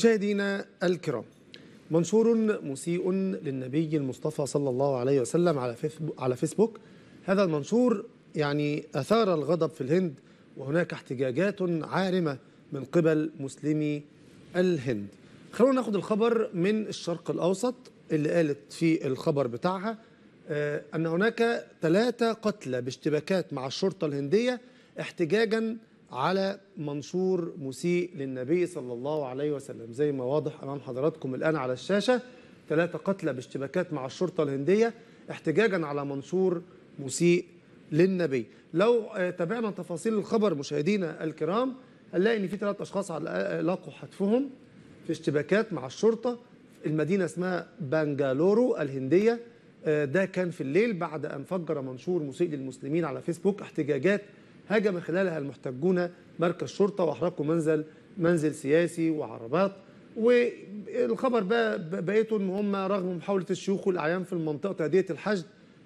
مشاهدينا الكرام منشور مسيء للنبي المصطفى صلى الله عليه وسلم على على فيسبوك هذا المنشور يعني اثار الغضب في الهند وهناك احتجاجات عارمه من قبل مسلمي الهند خلونا ناخد الخبر من الشرق الاوسط اللي قالت في الخبر بتاعها آه، ان هناك ثلاثه قتلى باشتباكات مع الشرطه الهنديه احتجاجا على منشور مسيء للنبي صلى الله عليه وسلم زي ما واضح أمام حضراتكم الآن على الشاشة ثلاثة قتلى باشتباكات مع الشرطة الهندية احتجاجا على منشور مسيء للنبي لو آه، تابعنا تفاصيل الخبر مشاهدينا الكرام هنلاقي ان في ثلاث اشخاص على آه، لاقوا حتفهم في اشتباكات مع الشرطه المدينه اسمها بنجالورو الهنديه آه، ده كان في الليل بعد ان فجر منشور مسيء للمسلمين على فيسبوك احتجاجات هاجم خلالها المحتجون مركز شرطة وأحرقوا منزل منزل سياسي وعربات والخبر بقى بقيته ان هم رغم محاوله الشيوخ والاعيان في المنطقه تهدئه الحشد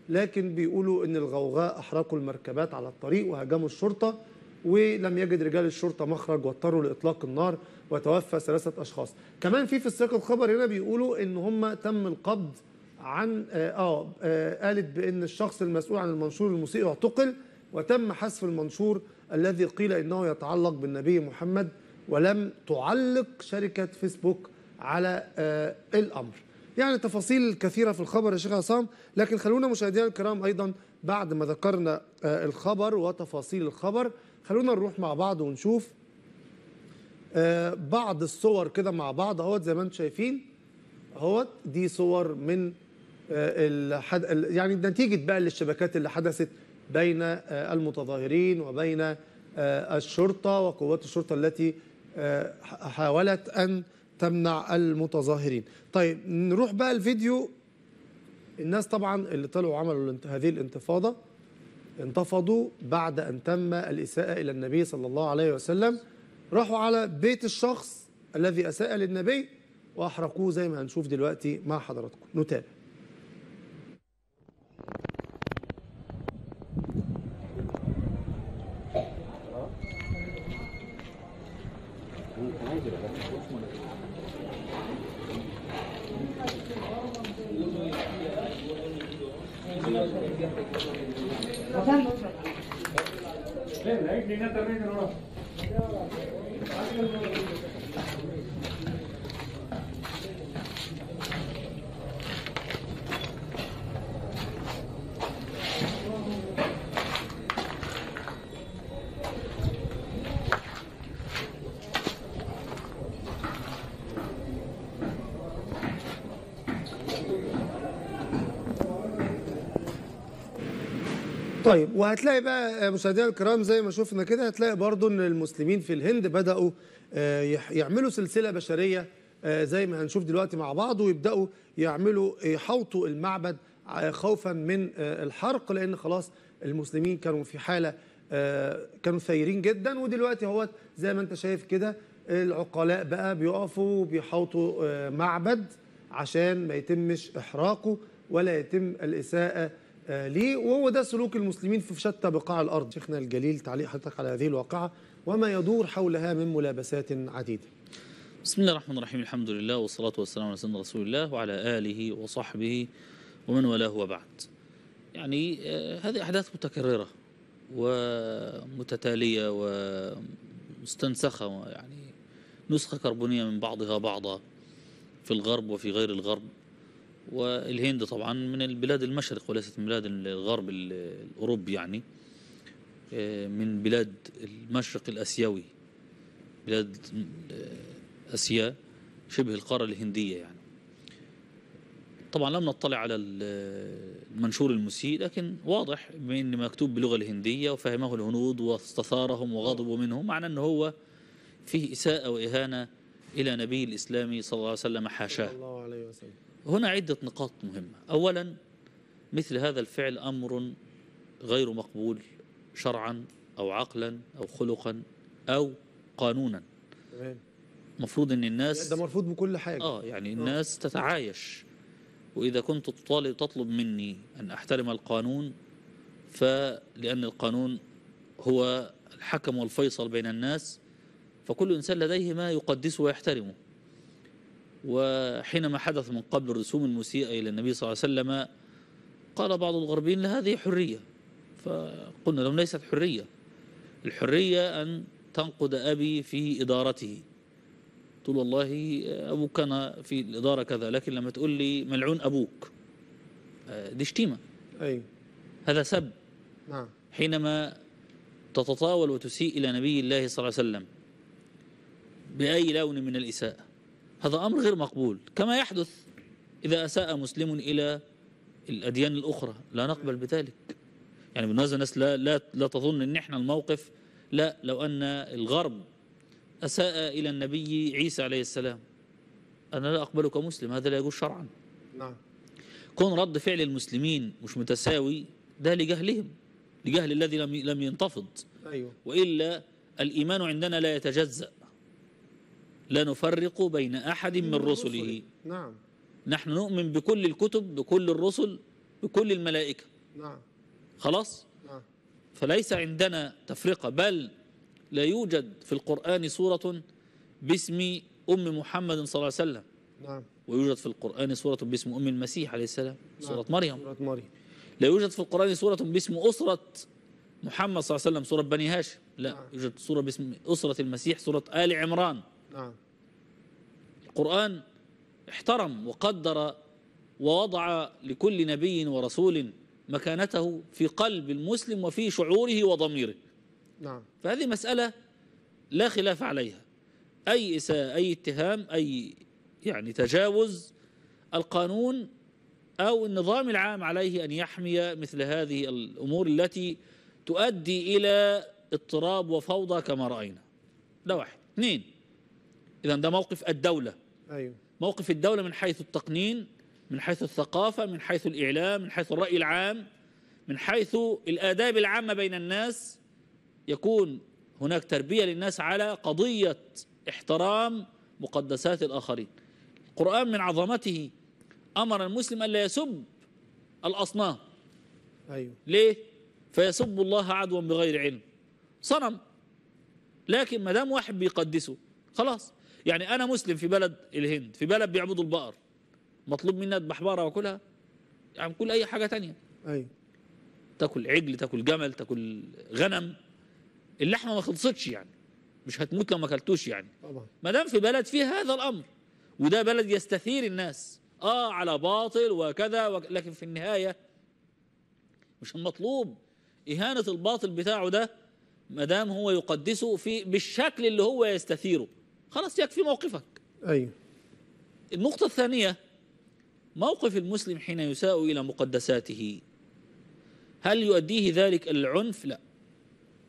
لكن بيقولوا ان الغوغاء احرقوا المركبات على الطريق وهاجموا الشرطه ولم يجد رجال الشرطه مخرج واضطروا لاطلاق النار وتوفى ثلاثه اشخاص كمان في في السياق الخبر هنا بيقولوا ان هم تم القبض عن اه, آه قالت بان الشخص المسؤول عن المنشور الموسيقي اعتقل وتم حذف المنشور الذي قيل انه يتعلق بالنبي محمد ولم تعلق شركه فيسبوك على آه، الامر. يعني تفاصيل كثيره في الخبر يا شيخ عصام لكن خلونا مشاهدينا الكرام ايضا بعد ما ذكرنا آه، الخبر وتفاصيل الخبر خلونا نروح مع بعض ونشوف آه، بعض الصور كده مع بعض اهوت زي ما انتم شايفين اهوت دي صور من الحد... يعني نتيجه بقى للشبكات اللي حدثت بين آه، المتظاهرين وبين آه، الشرطة وقوات الشرطة التي آه، حاولت أن تمنع المتظاهرين طيب نروح بقى الفيديو الناس طبعا اللي طلعوا عملوا هذه الانتفاضة انتفضوا بعد أن تم الإساءة إلى النبي صلى الله عليه وسلم راحوا على بيت الشخص الذي أساء للنبي وأحرقوه زي ما هنشوف دلوقتي مع حضراتكم نتابع ಲೈಟ್ ನಿನ್ನ ತರಬೇಕು ನೋಡು طيب،, طيب وهتلاقي بقى مشاهدينا الكرام زي ما شفنا كده هتلاقي برضو ان المسلمين في الهند بداوا آه، يعملوا سلسله بشريه آه، زي ما هنشوف دلوقتي مع بعض ويبداوا يعملوا يحوطوا المعبد آه، خوفا من الحرق لان خلاص المسلمين كانوا في حاله كانوا ثيرين جدا ودلوقتي هو زي ما انت شايف كده العقلاء بقى بيقفوا وبيحوطوا معبد عشان ما يتمش احراقه ولا يتم الاساءه آه، ليه وهو ده سلوك المسلمين في شتى بقاع الأرض شيخنا الجليل تعليق حضرتك على هذه الواقعة وما يدور حولها من ملابسات عديدة بسم الله الرحمن الرحيم الحمد لله والصلاة والسلام على سيدنا رسول الله وعلى آله وصحبه ومن والاه وبعد يعني آه، هذه أحداث متكررة ومتتالية ومستنسخة يعني نسخة كربونية من بعضها بعضا في الغرب وفي غير الغرب والهند طبعا من البلاد المشرق وليست من بلاد الغرب الأوروبي يعني آه، من بلاد المشرق الأسيوي بلاد آه، أسيا شبه القارة الهندية يعني طبعا لم نطلع على المنشور المسيء لكن واضح بأن مكتوب باللغة الهندية وفهمه الهنود واستثارهم وغضبوا منه معنى أنه هو فيه إساءة وإهانة إلى نبي الإسلام صلى الله عليه وسلم حاشاه الله عليه وسلم هنا عدة نقاط مهمة أولا مثل هذا الفعل أمر غير مقبول شرعا أو عقلا أو خلقا أو قانونا مفروض أن الناس ده مرفوض بكل حاجة آه يعني آه. الناس تتعايش وإذا كنت تطالب تطلب مني أن أحترم القانون فلأن القانون هو الحكم والفيصل بين الناس فكل إنسان لديه ما يقدسه ويحترمه وحينما حدث من قبل الرسوم المسيئة إلى النبي صلى الله عليه وسلم قال بعض الغربيين لهذه حرية فقلنا لهم ليست حرية الحرية أن تنقد أبي في إدارته تقول والله أبوك كان في الإدارة كذا لكن لما تقول لي ملعون أبوك آه، دي شتيمة أيوه هذا سب نعم حينما تتطاول وتسيء إلى نبي الله صلى الله عليه وسلم بأي لون من الإساءة هذا أمر غير مقبول كما يحدث إذا أساء مسلم إلى الأديان الأخرى لا نقبل بذلك يعني بالمناسبة الناس لا, لا, لا تظن أن احنا الموقف لا لو أن الغرب أساء إلى النبي عيسى عليه السلام أنا لا أقبلك مسلم هذا لا يجوز شرعا نعم كون رد فعل المسلمين مش متساوي ده لجهلهم لجهل الذي لم لم ينتفض أيوه. وإلا الإيمان عندنا لا يتجزأ لا نفرق بين أحد من رسله نعم نحن نؤمن بكل الكتب بكل الرسل بكل الملائكة نعم خلاص نعم فليس عندنا تفرقة بل لا يوجد في القرآن سورة باسم أم محمد صلى الله عليه وسلم نعم ويوجد في القرآن سورة باسم أم المسيح عليه السلام نعم. سورة مريم سورة مريم لا يوجد في القرآن سورة باسم أسرة محمد صلى الله عليه وسلم سورة بني هاشم لا نعم. يوجد سورة باسم أسرة المسيح سورة آل عمران نعم القرآن احترم وقدر ووضع لكل نبي ورسول مكانته في قلب المسلم وفي شعوره وضميره نعم. فهذه مسألة لا خلاف عليها أي إساءة أي اتهام أي يعني تجاوز القانون أو النظام العام عليه أن يحمي مثل هذه الأمور التي تؤدي إلى اضطراب وفوضى كما رأينا ده واحد اثنين إذا ده موقف الدولة أيوه. موقف الدولة من حيث التقنين من حيث الثقافة من حيث الإعلام من حيث الرأي العام من حيث الآداب العامة بين الناس يكون هناك تربية للناس على قضية احترام مقدسات الآخرين القرآن من عظمته أمر المسلم ألا يسب الأصنام أيوه. ليه؟ فيسب الله عدوا بغير علم صنم لكن ما دام واحد بيقدسه خلاص يعني أنا مسلم في بلد الهند في بلد بيعبدوا البقر مطلوب مني أذبح بقرة وأكلها يعني كل أي حاجة تانية أي. تاكل عجل تاكل جمل تاكل غنم اللحمة ما خلصتش يعني مش هتموت لو ما أكلتوش يعني ما دام في بلد فيه هذا الأمر وده بلد يستثير الناس آه على باطل وكذا وك... لكن في النهاية مش المطلوب إهانة الباطل بتاعه ده ما دام هو يقدسه في بالشكل اللي هو يستثيره خلاص يكفي موقفك أيوة النقطة الثانية موقف المسلم حين يساء إلى مقدساته هل يؤديه ذلك العنف؟ لا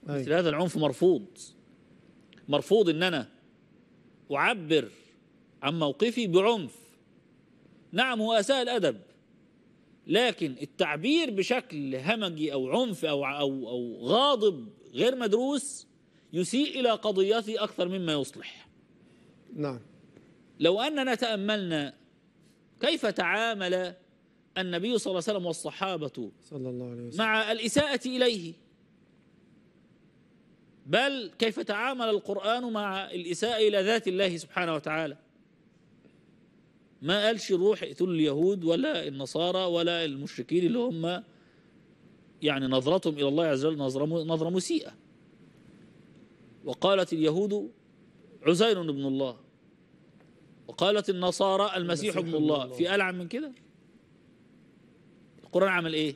أيوه. مثل هذا العنف مرفوض مرفوض أن أنا أعبر عن موقفي بعنف نعم هو أساء الأدب لكن التعبير بشكل همجي أو عنف أو, أو, أو غاضب غير مدروس يسيء إلى قضيتي أكثر مما يصلح نعم لو أننا تأملنا كيف تعامل النبي صلى الله عليه وسلم والصحابة صلى الله عليه وسلم مع الإساءة إليه بل كيف تعامل القرآن مع الإساءة إلى ذات الله سبحانه وتعالى ما قالش روح اقتلوا اليهود ولا النصارى ولا المشركين اللي هم يعني نظرتهم إلى الله عز وجل نظرة, نظرة مسيئة وقالت اليهود عزير بن الله وقالت النصارى المسيح ابن الله, الله في ألعن من كده القرآن عمل إيه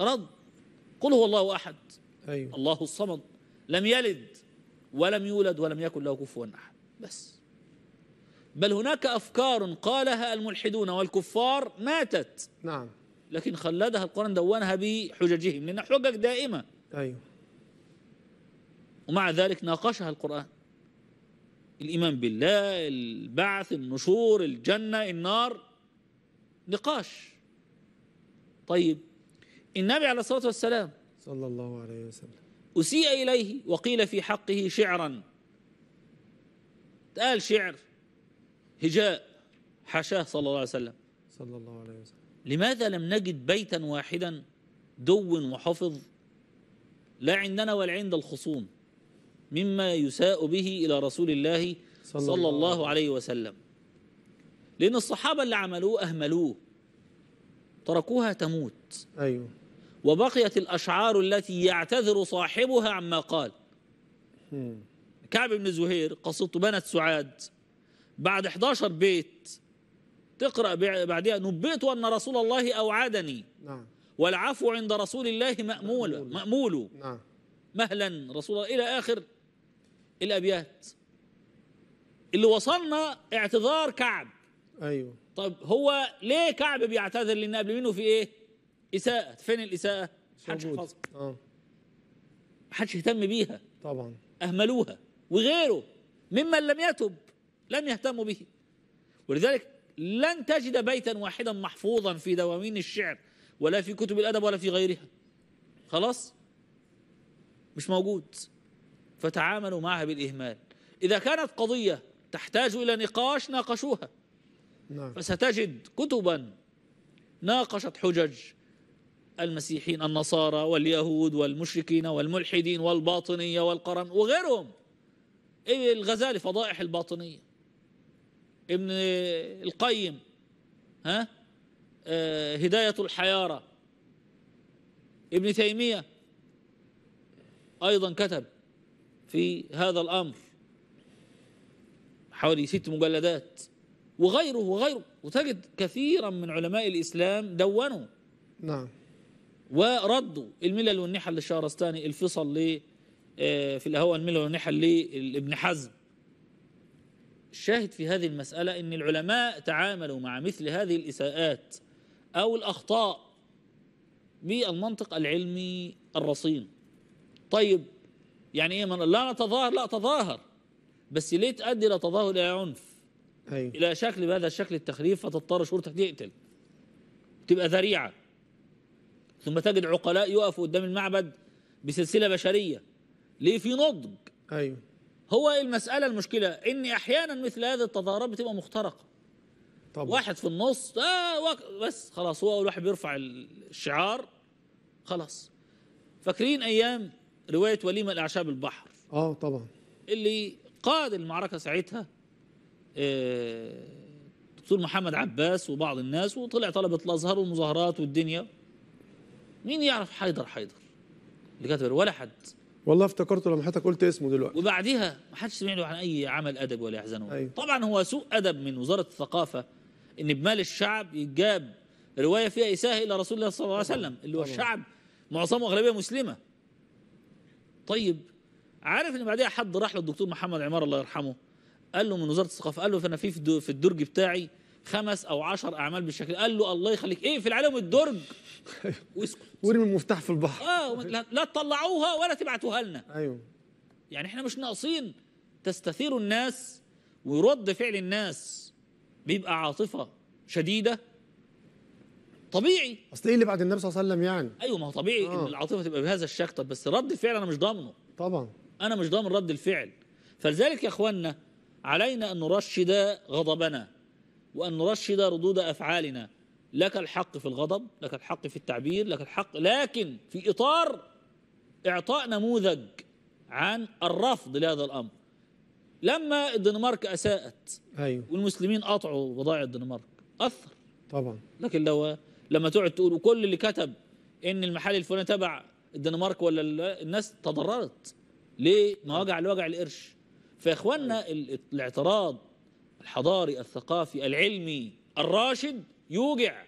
رد قل هو الله أحد أيوه. الله الصمد لم يلد ولم يولد ولم يكن له كفوا أحد بس بل هناك أفكار قالها الملحدون والكفار ماتت نعم لكن خلدها القرآن دونها بحججهم لأن حجج دائمة أيوه ومع ذلك ناقشها القرآن الإيمان بالله البعث النشور الجنة النار نقاش طيب النبي عليه الصلاة والسلام صلى الله عليه وسلم أسيء إليه وقيل في حقه شعرا قال شعر هجاء حاشاه صلى الله عليه وسلم صلى الله عليه وسلم لماذا لم نجد بيتا واحدا دون وحفظ لا عندنا ولا عند الخصوم مما يساء به إلى رسول الله صلى, صلى الله عليه وسلم لأن الصحابة اللي عملوه أهملوه تركوها تموت أيوه وبقيت الأشعار التي يعتذر صاحبها عما قال كعب بن زهير قصته بنت سعاد بعد 11 بيت تقرأ بعدها نبئت أن رسول الله أوعدني نعم والعفو عند رسول الله مأمول مأمول, مأمول نعم مهلا رسول الله إلى آخر الابيات اللي وصلنا اعتذار كعب ايوه طب هو ليه كعب بيعتذر لان قبل منه في ايه اساءه فين الاساءه محدش حفظها اه محدش اهتم بيها طبعا اهملوها وغيره ممن لم يتب لم يهتموا به ولذلك لن تجد بيتا واحدا محفوظا في دواوين الشعر ولا في كتب الادب ولا في غيرها خلاص مش موجود فتعاملوا معها بالإهمال إذا كانت قضية تحتاج إلى نقاش ناقشوها نعم. فستجد كتبا ناقشت حجج المسيحيين النصارى واليهود والمشركين والملحدين والباطنية والقرن وغيرهم إيه الغزالي فضائح الباطنية ابن القيم ها آه هداية الحيارة ابن تيمية أيضا كتب في هذا الأمر حوالي ست مجلدات وغيره وغيره وتجد كثيرا من علماء الإسلام دونوا نعم وردوا الملل والنحل للشهرستاني الفصل ل آه، في الهوى الملل والنحل لابن حزم الشاهد في هذه المسألة أن العلماء تعاملوا مع مثل هذه الإساءات أو الأخطاء بالمنطق العلمي الرصين طيب يعني ايه من لا نتظاهر لا تظاهر بس ليه تؤدي الى تظاهر الى عنف أي. أيوه. الى شكل بهذا الشكل التخريف فتضطر شرطك تقتل تبقى ذريعه ثم تجد عقلاء يقفوا قدام المعبد بسلسله بشريه ليه في نضج ايوه هو إيه المساله المشكله ان احيانا مثل هذه التظاهرات بتبقى مخترقه طبعا. واحد في النص آه وك... بس خلاص هو اول واحد بيرفع الشعار خلاص فاكرين ايام روايه وليمه الاعشاب البحر اه طبعا اللي قاد المعركه ساعتها آه، دكتور محمد عباس وبعض الناس وطلع طلبه الازهر والمظاهرات والدنيا مين يعرف حيدر حيدر اللي كتب ولا حد والله افتكرته لما حضرتك قلت اسمه دلوقتي وبعدها ما حدش سمع له عن اي عمل ادب ولا احزان أيوه. طبعا هو سوء ادب من وزاره الثقافه ان بمال الشعب يتجاب روايه فيها اساءه الى رسول الله صلى الله عليه وسلم اللي هو الشعب معظمه اغلبيه مسلمه طيب عارف ان بعدها حد راح للدكتور محمد عمار الله يرحمه قال له من وزاره الثقافه قال له انا في في الدرج بتاعي خمس او عشر اعمال بالشكل قال له الله يخليك ايه في العالم الدرج واسكت ورمي المفتاح في البحر اه لا تطلعوها ولا تبعتوها لنا ايوه يعني احنا مش ناقصين تستثير الناس ورد فعل الناس بيبقى عاطفه شديده طبيعي اصل ايه اللي بعد النبي صلى الله عليه وسلم يعني ايوه ما هو طبيعي آه. ان العاطفه تبقى بهذا الشكل طب بس رد الفعل انا مش ضامنه طبعا انا مش ضامن رد الفعل فلذلك يا اخواننا علينا ان نرشد غضبنا وان نرشد ردود افعالنا لك الحق في الغضب لك الحق في التعبير لك الحق لكن في اطار اعطاء نموذج عن الرفض لهذا الامر لما الدنمارك اساءت ايوه والمسلمين قطعوا بضائع الدنمارك اثر طبعا لكن لو لما تقعد تقول كل اللي كتب ان المحل الفلاني تبع الدنمارك ولا الناس تضررت ليه ما وجع لوجع القرش فيا اخوانا الاعتراض الحضاري الثقافي العلمي الراشد يوجع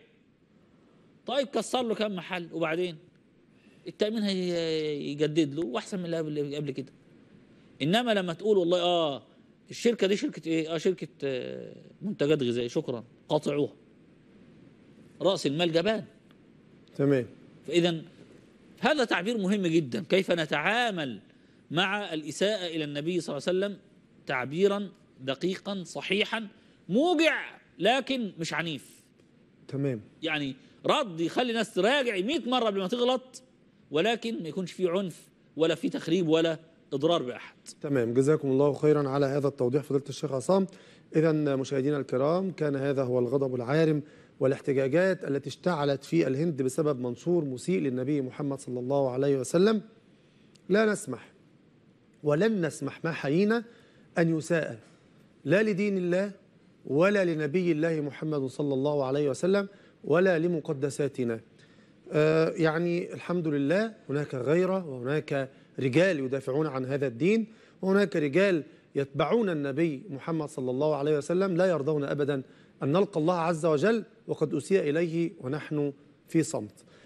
طيب كسر له كام محل وبعدين التامين هيجدد له واحسن من اللي قبل قبل كده انما لما تقول والله اه الشركه دي شركه ايه اه شركه آه، منتجات غذائيه شكرا قاطعوها رأس المال جبان تمام فإذا هذا تعبير مهم جدا كيف نتعامل مع الإساءة إلى النبي صلى الله عليه وسلم تعبيرا دقيقا صحيحا موجع لكن مش عنيف تمام يعني رد يخلي الناس تراجع 100 مرة قبل ما تغلط ولكن ما يكونش فيه عنف ولا فيه تخريب ولا اضرار باحد تمام جزاكم الله خيرا على هذا التوضيح فضيله الشيخ عصام اذا مشاهدينا الكرام كان هذا هو الغضب العارم والاحتجاجات التي اشتعلت في الهند بسبب منصور مسيء للنبي محمد صلى الله عليه وسلم لا نسمح ولن نسمح ما حيينا أن يساء لا لدين الله ولا لنبي الله محمد صلى الله عليه وسلم ولا لمقدساتنا آه يعني الحمد لله هناك غيرة وهناك رجال يدافعون عن هذا الدين وهناك رجال يتبعون النبي محمد صلى الله عليه وسلم لا يرضون أبدا أن نلقى الله عز وجل وقد أسيء إليه ونحن في صمت